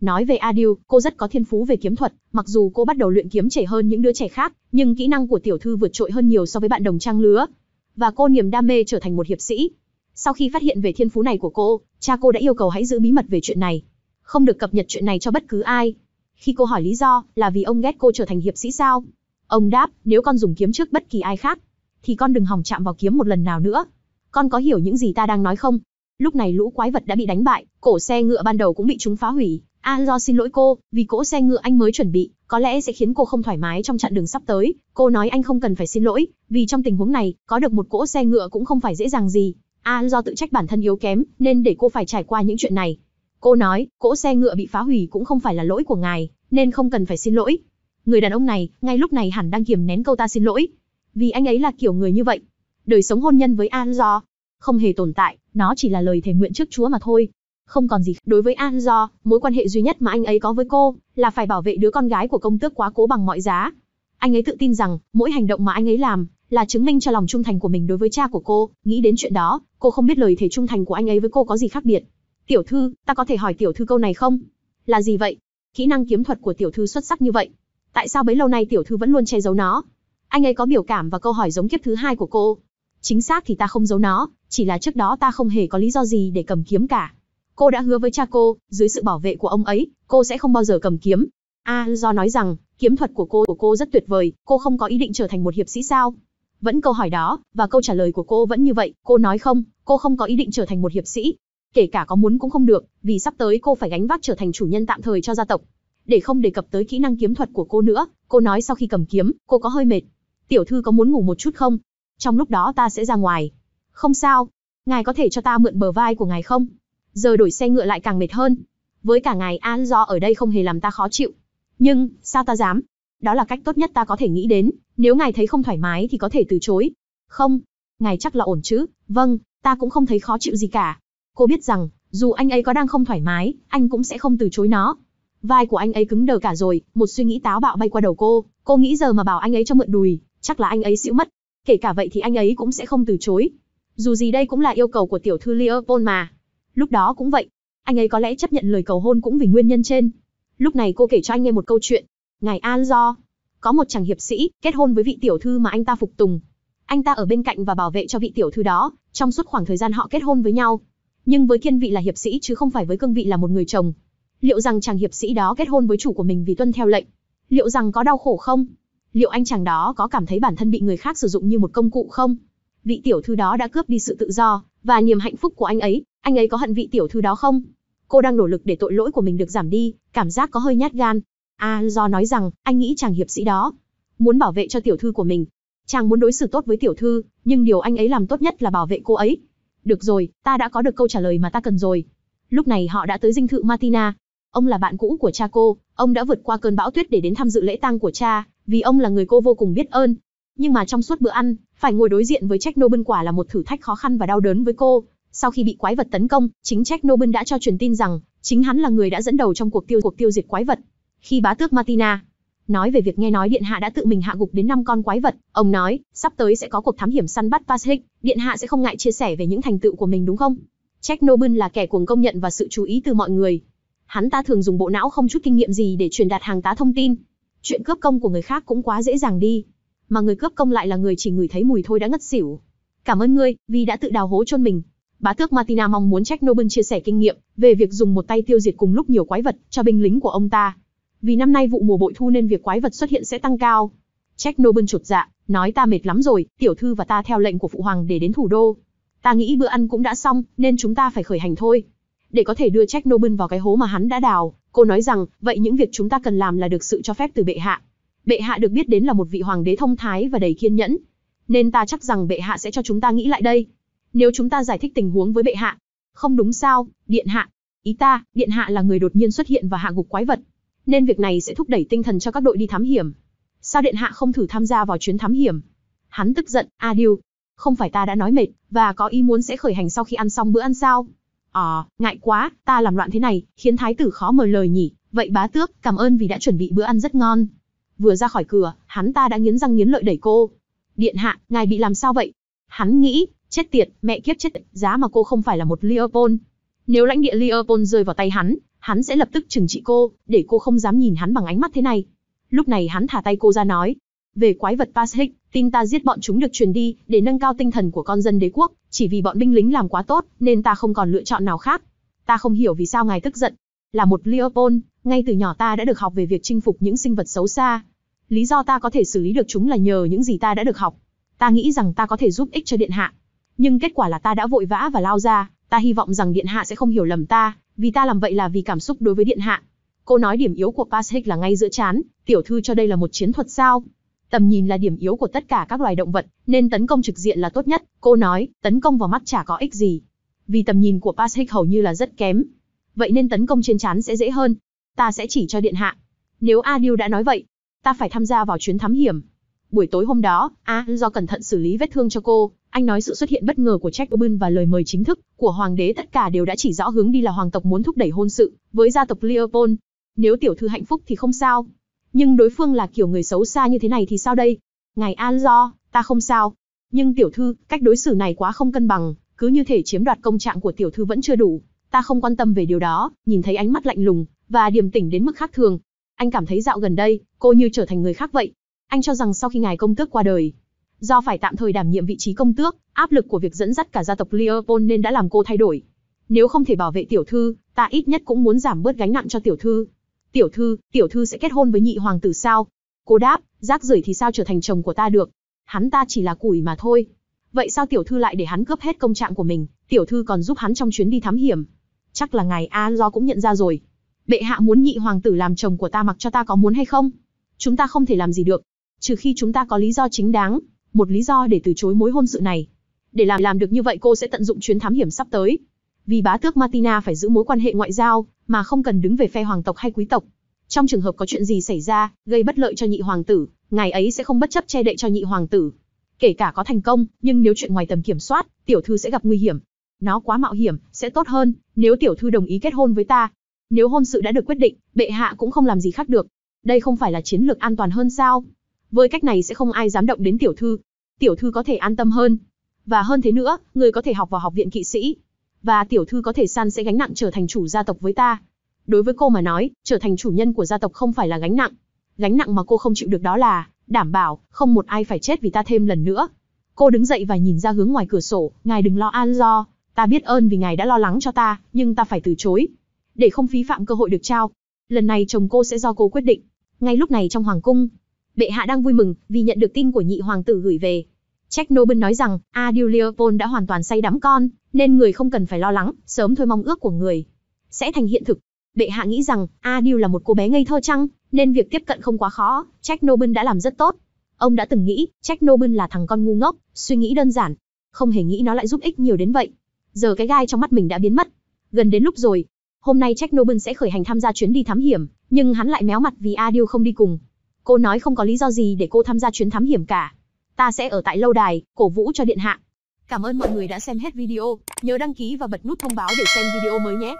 Nói về Adil, cô rất có thiên phú về kiếm thuật, mặc dù cô bắt đầu luyện kiếm trẻ hơn những đứa trẻ khác, nhưng kỹ năng của tiểu thư vượt trội hơn nhiều so với bạn đồng trang lứa. Và cô niềm đam mê trở thành một hiệp sĩ. Sau khi phát hiện về thiên phú này của cô, cha cô đã yêu cầu hãy giữ bí mật về chuyện này, không được cập nhật chuyện này cho bất cứ ai. Khi cô hỏi lý do, là vì ông ghét cô trở thành hiệp sĩ sao? Ông đáp, nếu con dùng kiếm trước bất kỳ ai khác, thì con đừng hòng chạm vào kiếm một lần nào nữa. Con có hiểu những gì ta đang nói không? Lúc này lũ quái vật đã bị đánh bại, cổ xe ngựa ban đầu cũng bị chúng phá hủy, A à, do xin lỗi cô, vì cỗ xe ngựa anh mới chuẩn bị, có lẽ sẽ khiến cô không thoải mái trong chặng đường sắp tới. Cô nói anh không cần phải xin lỗi, vì trong tình huống này, có được một cỗ xe ngựa cũng không phải dễ dàng gì. A à, do tự trách bản thân yếu kém, nên để cô phải trải qua những chuyện này. Cô nói, cỗ xe ngựa bị phá hủy cũng không phải là lỗi của ngài, nên không cần phải xin lỗi. Người đàn ông này, ngay lúc này hẳn đang kiềm nén câu ta xin lỗi. Vì anh ấy là kiểu người như vậy. Đời sống hôn nhân với An do không hề tồn tại, nó chỉ là lời thề nguyện trước Chúa mà thôi. Không còn gì, đối với An Do, mối quan hệ duy nhất mà anh ấy có với cô là phải bảo vệ đứa con gái của công tước quá cố bằng mọi giá. Anh ấy tự tin rằng, mỗi hành động mà anh ấy làm là chứng minh cho lòng trung thành của mình đối với cha của cô. Nghĩ đến chuyện đó, cô không biết lời thể trung thành của anh ấy với cô có gì khác biệt. Tiểu thư, ta có thể hỏi tiểu thư câu này không? Là gì vậy? Kỹ năng kiếm thuật của tiểu thư xuất sắc như vậy. Tại sao bấy lâu nay tiểu thư vẫn luôn che giấu nó? Anh ấy có biểu cảm và câu hỏi giống kiếp thứ hai của cô. Chính xác thì ta không giấu nó, chỉ là trước đó ta không hề có lý do gì để cầm kiếm cả. Cô đã hứa với cha cô, dưới sự bảo vệ của ông ấy, cô sẽ không bao giờ cầm kiếm. A à, do nói rằng, kiếm thuật của cô của cô rất tuyệt vời, cô không có ý định trở thành một hiệp sĩ sao? Vẫn câu hỏi đó, và câu trả lời của cô vẫn như vậy, cô nói không, cô không có ý định trở thành một hiệp sĩ. Kể cả có muốn cũng không được, vì sắp tới cô phải gánh vác trở thành chủ nhân tạm thời cho gia tộc. Để không đề cập tới kỹ năng kiếm thuật của cô nữa, cô nói sau khi cầm kiếm, cô có hơi mệt. Tiểu thư có muốn ngủ một chút không? Trong lúc đó ta sẽ ra ngoài. Không sao. Ngài có thể cho ta mượn bờ vai của ngài không? Giờ đổi xe ngựa lại càng mệt hơn. Với cả ngày An do ở đây không hề làm ta khó chịu. Nhưng, sao ta dám? Đó là cách tốt nhất ta có thể nghĩ đến, nếu ngài thấy không thoải mái thì có thể từ chối. Không, ngài chắc là ổn chứ? Vâng, ta cũng không thấy khó chịu gì cả. Cô biết rằng, dù anh ấy có đang không thoải mái, anh cũng sẽ không từ chối nó. Vai của anh ấy cứng đờ cả rồi, một suy nghĩ táo bạo bay qua đầu cô, cô nghĩ giờ mà bảo anh ấy cho mượn đùi, chắc là anh ấy xỉu mất. Kể cả vậy thì anh ấy cũng sẽ không từ chối. Dù gì đây cũng là yêu cầu của tiểu thư Leopold mà. Lúc đó cũng vậy, anh ấy có lẽ chấp nhận lời cầu hôn cũng vì nguyên nhân trên. Lúc này cô kể cho anh nghe một câu chuyện. Ngài An Do, có một chàng hiệp sĩ, kết hôn với vị tiểu thư mà anh ta phục tùng. Anh ta ở bên cạnh và bảo vệ cho vị tiểu thư đó, trong suốt khoảng thời gian họ kết hôn với nhau. Nhưng với kiên vị là hiệp sĩ chứ không phải với cương vị là một người chồng. Liệu rằng chàng hiệp sĩ đó kết hôn với chủ của mình vì tuân theo lệnh? Liệu rằng có đau khổ không? Liệu anh chàng đó có cảm thấy bản thân bị người khác sử dụng như một công cụ không? Vị tiểu thư đó đã cướp đi sự tự do và niềm hạnh phúc của anh ấy, anh ấy có hận vị tiểu thư đó không? Cô đang nỗ lực để tội lỗi của mình được giảm đi, cảm giác có hơi nhát gan. A à, do nói rằng, anh nghĩ chàng hiệp sĩ đó muốn bảo vệ cho tiểu thư của mình. Chàng muốn đối xử tốt với tiểu thư, nhưng điều anh ấy làm tốt nhất là bảo vệ cô ấy. Được rồi, ta đã có được câu trả lời mà ta cần rồi. Lúc này họ đã tới dinh thự Martina. Ông là bạn cũ của cha cô, ông đã vượt qua cơn bão tuyết để đến tham dự lễ tang của cha, vì ông là người cô vô cùng biết ơn. Nhưng mà trong suốt bữa ăn, phải ngồi đối diện với Trách nô bân quả là một thử thách khó khăn và đau đớn với cô. Sau khi bị quái vật tấn công, chính Chernobyl đã cho truyền tin rằng chính hắn là người đã dẫn đầu trong cuộc tiêu cuộc tiêu diệt quái vật. Khi bá tước Martina nói về việc nghe nói điện hạ đã tự mình hạ gục đến 5 con quái vật, ông nói, sắp tới sẽ có cuộc thám hiểm săn bắt Pacific, điện hạ sẽ không ngại chia sẻ về những thành tựu của mình đúng không? Chernobyl là kẻ cuồng công nhận và sự chú ý từ mọi người. Hắn ta thường dùng bộ não không chút kinh nghiệm gì để truyền đạt hàng tá thông tin. Chuyện cướp công của người khác cũng quá dễ dàng đi, mà người cướp công lại là người chỉ ngửi thấy mùi thôi đã ngất xỉu. Cảm ơn ngươi, vì đã tự đào hố chôn mình bá tước Martina mong muốn trách Nobun chia sẻ kinh nghiệm về việc dùng một tay tiêu diệt cùng lúc nhiều quái vật cho binh lính của ông ta. Vì năm nay vụ mùa bội thu nên việc quái vật xuất hiện sẽ tăng cao. Trách Nobun chột dạ, nói ta mệt lắm rồi, tiểu thư và ta theo lệnh của phụ hoàng để đến thủ đô. Ta nghĩ bữa ăn cũng đã xong, nên chúng ta phải khởi hành thôi. Để có thể đưa trách Nobun vào cái hố mà hắn đã đào, cô nói rằng, vậy những việc chúng ta cần làm là được sự cho phép từ bệ hạ. Bệ hạ được biết đến là một vị hoàng đế thông thái và đầy kiên nhẫn, nên ta chắc rằng bệ hạ sẽ cho chúng ta nghĩ lại đây. Nếu chúng ta giải thích tình huống với bệ hạ, không đúng sao, điện hạ, ý ta, điện hạ là người đột nhiên xuất hiện và hạ gục quái vật, nên việc này sẽ thúc đẩy tinh thần cho các đội đi thám hiểm. Sao điện hạ không thử tham gia vào chuyến thám hiểm? Hắn tức giận, A Điêu, không phải ta đã nói mệt, và có ý muốn sẽ khởi hành sau khi ăn xong bữa ăn sao? Ờ, ngại quá, ta làm loạn thế này, khiến thái tử khó mở lời nhỉ, vậy bá tước, cảm ơn vì đã chuẩn bị bữa ăn rất ngon. Vừa ra khỏi cửa, hắn ta đã nghiến răng nghiến lợi đẩy cô. Điện hạ, ngài bị làm sao vậy? Hắn nghĩ, Chết tiệt, mẹ kiếp chết tiệt, giá mà cô không phải là một Leopold. Nếu lãnh địa Leopold rơi vào tay hắn, hắn sẽ lập tức trừng trị cô, để cô không dám nhìn hắn bằng ánh mắt thế này. Lúc này hắn thả tay cô ra nói, về quái vật Pacific, tin ta giết bọn chúng được truyền đi, để nâng cao tinh thần của con dân đế quốc, chỉ vì bọn binh lính làm quá tốt, nên ta không còn lựa chọn nào khác. Ta không hiểu vì sao ngài tức giận. Là một Leopold, ngay từ nhỏ ta đã được học về việc chinh phục những sinh vật xấu xa. Lý do ta có thể xử lý được chúng là nhờ những gì ta đã được học. Ta nghĩ rằng ta có thể giúp ích cho điện hạ nhưng kết quả là ta đã vội vã và lao ra, ta hy vọng rằng điện hạ sẽ không hiểu lầm ta, vì ta làm vậy là vì cảm xúc đối với điện hạ. Cô nói điểm yếu của Pacific là ngay giữa chán, tiểu thư cho đây là một chiến thuật sao? Tầm nhìn là điểm yếu của tất cả các loài động vật, nên tấn công trực diện là tốt nhất. Cô nói, tấn công vào mắt chả có ích gì. Vì tầm nhìn của Pacific hầu như là rất kém. Vậy nên tấn công trên chán sẽ dễ hơn. Ta sẽ chỉ cho điện hạ. Nếu Adil đã nói vậy, ta phải tham gia vào chuyến thám hiểm. Buổi tối hôm đó, A do cẩn thận xử lý vết thương cho cô, anh nói sự xuất hiện bất ngờ của Jack Urban và lời mời chính thức của hoàng đế tất cả đều đã chỉ rõ hướng đi là hoàng tộc muốn thúc đẩy hôn sự với gia tộc Leopold. Nếu tiểu thư hạnh phúc thì không sao, nhưng đối phương là kiểu người xấu xa như thế này thì sao đây? Ngài An do, ta không sao. Nhưng tiểu thư, cách đối xử này quá không cân bằng, cứ như thể chiếm đoạt công trạng của tiểu thư vẫn chưa đủ. Ta không quan tâm về điều đó, nhìn thấy ánh mắt lạnh lùng, và điềm tĩnh đến mức khác thường. Anh cảm thấy dạo gần đây, cô như trở thành người khác vậy. Anh cho rằng sau khi ngài công tước qua đời, Do phải tạm thời đảm nhiệm vị trí công tước, áp lực của việc dẫn dắt cả gia tộc Leopold nên đã làm cô thay đổi. Nếu không thể bảo vệ tiểu thư, ta ít nhất cũng muốn giảm bớt gánh nặng cho tiểu thư. Tiểu thư, tiểu thư sẽ kết hôn với nhị hoàng tử sao? Cô đáp, rác rưởi thì sao trở thành chồng của ta được? Hắn ta chỉ là củi mà thôi. Vậy sao tiểu thư lại để hắn cướp hết công trạng của mình, tiểu thư còn giúp hắn trong chuyến đi thám hiểm? Chắc là ngài A do cũng nhận ra rồi. Bệ hạ muốn nhị hoàng tử làm chồng của ta mặc cho ta có muốn hay không? Chúng ta không thể làm gì được, trừ khi chúng ta có lý do chính đáng một lý do để từ chối mối hôn sự này. Để làm làm được như vậy cô sẽ tận dụng chuyến thám hiểm sắp tới. Vì bá tước Martina phải giữ mối quan hệ ngoại giao, mà không cần đứng về phe hoàng tộc hay quý tộc. Trong trường hợp có chuyện gì xảy ra, gây bất lợi cho nhị hoàng tử, ngài ấy sẽ không bất chấp che đậy cho nhị hoàng tử. Kể cả có thành công, nhưng nếu chuyện ngoài tầm kiểm soát, tiểu thư sẽ gặp nguy hiểm. Nó quá mạo hiểm, sẽ tốt hơn, nếu tiểu thư đồng ý kết hôn với ta. Nếu hôn sự đã được quyết định, bệ hạ cũng không làm gì khác được. Đây không phải là chiến lược an toàn hơn sao? Với cách này sẽ không ai dám động đến tiểu thư. Tiểu thư có thể an tâm hơn. Và hơn thế nữa, người có thể học vào học viện kỵ sĩ. Và tiểu thư có thể săn sẽ gánh nặng trở thành chủ gia tộc với ta. Đối với cô mà nói, trở thành chủ nhân của gia tộc không phải là gánh nặng. Gánh nặng mà cô không chịu được đó là, đảm bảo, không một ai phải chết vì ta thêm lần nữa. Cô đứng dậy và nhìn ra hướng ngoài cửa sổ, ngài đừng lo an do, ta biết ơn vì ngài đã lo lắng cho ta, nhưng ta phải từ chối. Để không phí phạm cơ hội được trao, lần này chồng cô sẽ do cô quyết định. Ngay lúc này trong hoàng cung, bệ hạ đang vui mừng vì nhận được tin của nhị hoàng tử gửi về. Trách Nobel nói rằng, Leopold đã hoàn toàn say đắm con, nên người không cần phải lo lắng, sớm thôi mong ước của người sẽ thành hiện thực. Bệ hạ nghĩ rằng, Adil là một cô bé ngây thơ chăng, nên việc tiếp cận không quá khó, Trách Nobel đã làm rất tốt. Ông đã từng nghĩ, Trách Nobel là thằng con ngu ngốc, suy nghĩ đơn giản, không hề nghĩ nó lại giúp ích nhiều đến vậy. Giờ cái gai trong mắt mình đã biến mất, gần đến lúc rồi. Hôm nay Trách Nobel sẽ khởi hành tham gia chuyến đi thám hiểm, nhưng hắn lại méo mặt vì Adil không đi cùng, Cô nói không có lý do gì để cô tham gia chuyến thám hiểm cả. Ta sẽ ở tại lâu đài, cổ vũ cho điện hạ. Cảm ơn mọi người đã xem hết video. Nhớ đăng ký và bật nút thông báo để xem video mới nhé.